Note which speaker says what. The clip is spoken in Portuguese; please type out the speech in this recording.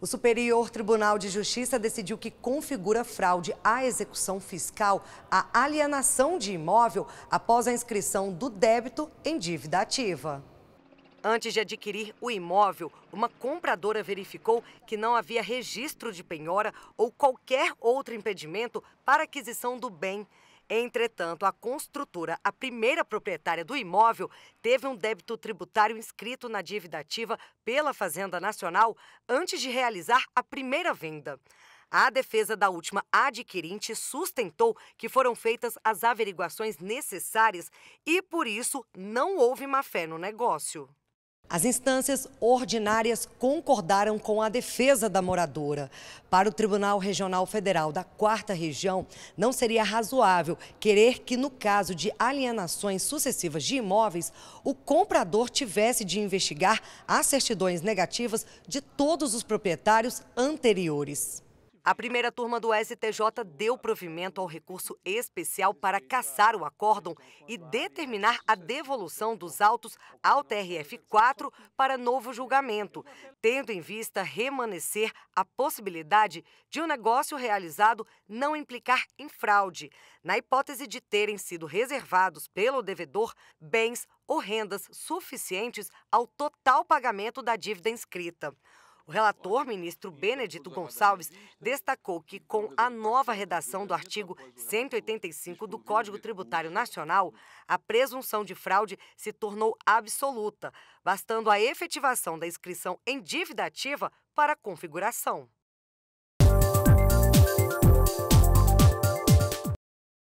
Speaker 1: O Superior Tribunal de Justiça decidiu que configura fraude à execução fiscal a alienação de imóvel após a inscrição do débito em dívida ativa. Antes de adquirir o imóvel, uma compradora verificou que não havia registro de penhora ou qualquer outro impedimento para aquisição do bem. Entretanto, a construtora, a primeira proprietária do imóvel, teve um débito tributário inscrito na dívida ativa pela Fazenda Nacional antes de realizar a primeira venda. A defesa da última adquirente sustentou que foram feitas as averiguações necessárias e, por isso, não houve má fé no negócio. As instâncias ordinárias concordaram com a defesa da moradora. Para o Tribunal Regional Federal da Quarta Região, não seria razoável querer que, no caso de alienações sucessivas de imóveis, o comprador tivesse de investigar as certidões negativas de todos os proprietários anteriores. A primeira turma do STJ deu provimento ao recurso especial para cassar o acórdão e determinar a devolução dos autos ao TRF4 para novo julgamento, tendo em vista remanescer a possibilidade de o um negócio realizado não implicar em fraude, na hipótese de terem sido reservados pelo devedor bens ou rendas suficientes ao total pagamento da dívida inscrita. O relator, ministro Benedito Gonçalves, destacou que, com a nova redação do artigo 185 do Código Tributário Nacional, a presunção de fraude se tornou absoluta, bastando a efetivação da inscrição em dívida ativa para a configuração.